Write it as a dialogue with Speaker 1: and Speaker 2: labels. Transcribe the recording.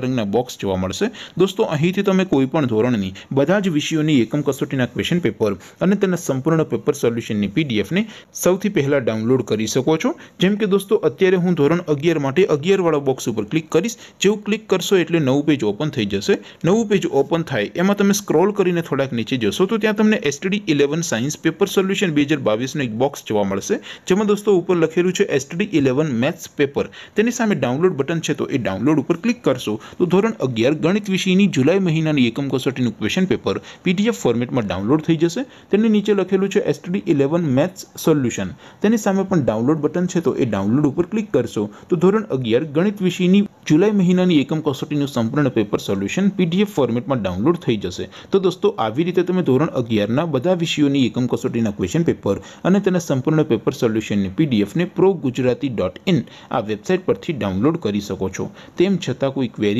Speaker 1: પીળા રંગના બોક્સ જોવા મળશે દોસ્તો અહીંથી તમે કોઈપણ ધોરણની બધા જ વિષયોની એકમ કસોટીના ક્વેશ્ચન પેપર અને તેના સંપૂર્ણ પેપર સોલ્યુશનની પીડીએફને સૌથી પહેલાં ડાઉનલોડ કરી શકો છો જેમ કે દોસ્તો અત્યારે હું ધોરણ અગિયાર માટે અગિયારવાળા બોક્સ ઉપર ક્લિક કરીશ જેવું ક્લિક કરશો એટલે નવું પેજ ઓપન થઈ જશે નવું પેજ ઓપન થાય એમાં તમે સ્ક્રોલ કરીને થોડાક નીચે જશો તો ત્યાં તમને STD eleven science paper solution બે હજાર બાવીસનું એક બોક્સ જોવા મળશે જેમાં દોસ્તો ઉપર લખેલું છે એસટીડી ઇલેવન મેથ્સ પેપર તેની સામે ડાઉનલોડ બટન છે તો એ ડાઉનલોડ ઉપર ક્લિક કરશો તો ધોરણ અગિયાર ગણિત વિષયની જુલાઈ મહિનાની એકમ કસોટીનું ક્વેશ્ચન પેપર પીડીએફ ફોર્મેટમાં ડાઉનલોડ થઈ જશે તેની નીચે લખેલું છે એસટીડી ઇલેવન મેથ્સ સોલ્યુશન તેની સામે પણ ડાઉનલોડ બટન છે તો એ ડાઉનલોડ ઉપર ક્લિક કરશો તો ધોરણ અગિયાર ગણિત વિષયની જુલાઈ મહિનાની એકમ કસોટીનું સંપૂર્ણ પેપર સોલ્યુશન પીડીએફ ફોર્મેટમાં ડાઉનલોડ થઈ જશે તો દોસ્તો આવી રીતે તમે ધોરણ અગિયારના બધા વિષયોની એકમ કસોટીના ક્વેશ્ચન પેપર અને તેના સંપૂર્ણ પેપર સોલ્યુશનની પીડીએફને પ્રો ગુજરાતી ડોટ ઇન આ વેબસાઇટ પરથી ડાઉનલોડ કરી શકો છો તેમ છતાં કોઈ ક્વેરી